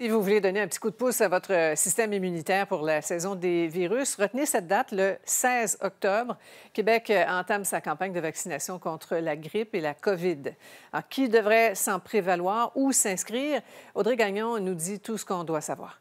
Si vous voulez donner un petit coup de pouce à votre euh, système immunitaire pour la saison des virus, retenez cette date, le 16 octobre. Québec euh, entame sa campagne de vaccination contre la grippe et la COVID. qui devrait s'en prévaloir ou s'inscrire? Audrey Gagnon nous dit tout ce qu'on doit savoir.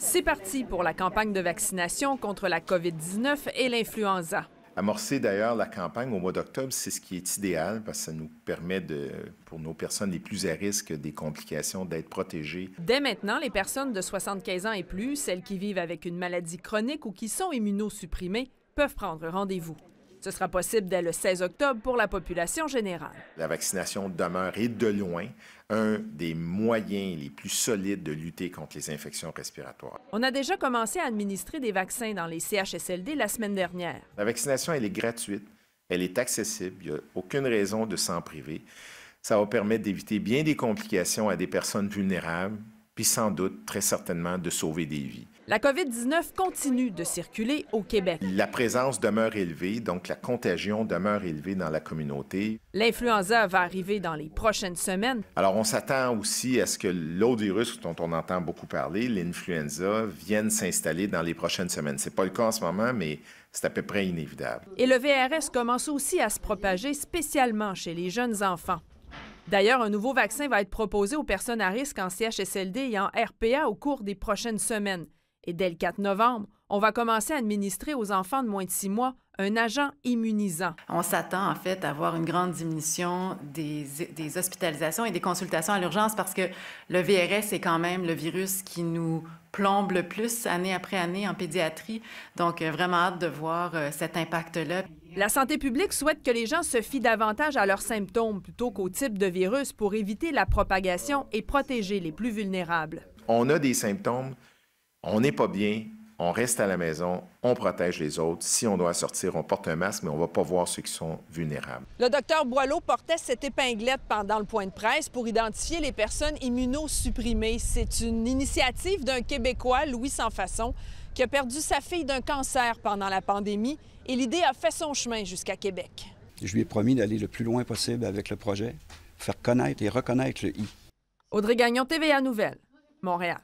C'est parti pour la campagne de vaccination contre la COVID-19 et l'influenza. Amorcer d'ailleurs la campagne au mois d'octobre, c'est ce qui est idéal parce que ça nous permet de, pour nos personnes les plus à risque des complications, d'être protégées. Dès maintenant, les personnes de 75 ans et plus, celles qui vivent avec une maladie chronique ou qui sont immunosupprimées, peuvent prendre rendez-vous. Ce sera possible dès le 16 octobre pour la population générale. La vaccination demeure et de loin un des moyens les plus solides de lutter contre les infections respiratoires. On a déjà commencé à administrer des vaccins dans les CHSLD la semaine dernière. La vaccination, elle est gratuite, elle est accessible, il n'y a aucune raison de s'en priver. Ça va permettre d'éviter bien des complications à des personnes vulnérables, puis sans doute, très certainement, de sauver des vies. La COVID-19 continue de circuler au Québec. La présence demeure élevée, donc la contagion demeure élevée dans la communauté. L'influenza va arriver dans les prochaines semaines. Alors, on s'attend aussi à ce que l'eau virus dont on entend beaucoup parler, l'influenza, vienne s'installer dans les prochaines semaines. C'est pas le cas en ce moment, mais c'est à peu près inévitable. Et le VRS commence aussi à se propager spécialement chez les jeunes enfants. D'ailleurs, un nouveau vaccin va être proposé aux personnes à risque en CHSLD et en RPA au cours des prochaines semaines. Et dès le 4 novembre, on va commencer à administrer aux enfants de moins de six mois un agent immunisant. On s'attend en fait à voir une grande diminution des, des hospitalisations et des consultations à l'urgence parce que le VRS est quand même le virus qui nous plombe le plus année après année en pédiatrie. Donc euh, vraiment hâte de voir euh, cet impact-là. La santé publique souhaite que les gens se fient davantage à leurs symptômes plutôt qu'au type de virus pour éviter la propagation et protéger les plus vulnérables. On a des symptômes on n'est pas bien, on reste à la maison, on protège les autres. Si on doit sortir, on porte un masque, mais on ne va pas voir ceux qui sont vulnérables. Le docteur Boileau portait cette épinglette pendant le point de presse pour identifier les personnes immunosupprimées. C'est une initiative d'un Québécois, Louis Sansfaçon, qui a perdu sa fille d'un cancer pendant la pandémie et l'idée a fait son chemin jusqu'à Québec. Je lui ai promis d'aller le plus loin possible avec le projet, faire connaître et reconnaître le I. Audrey Gagnon, TVA Nouvelle, Montréal.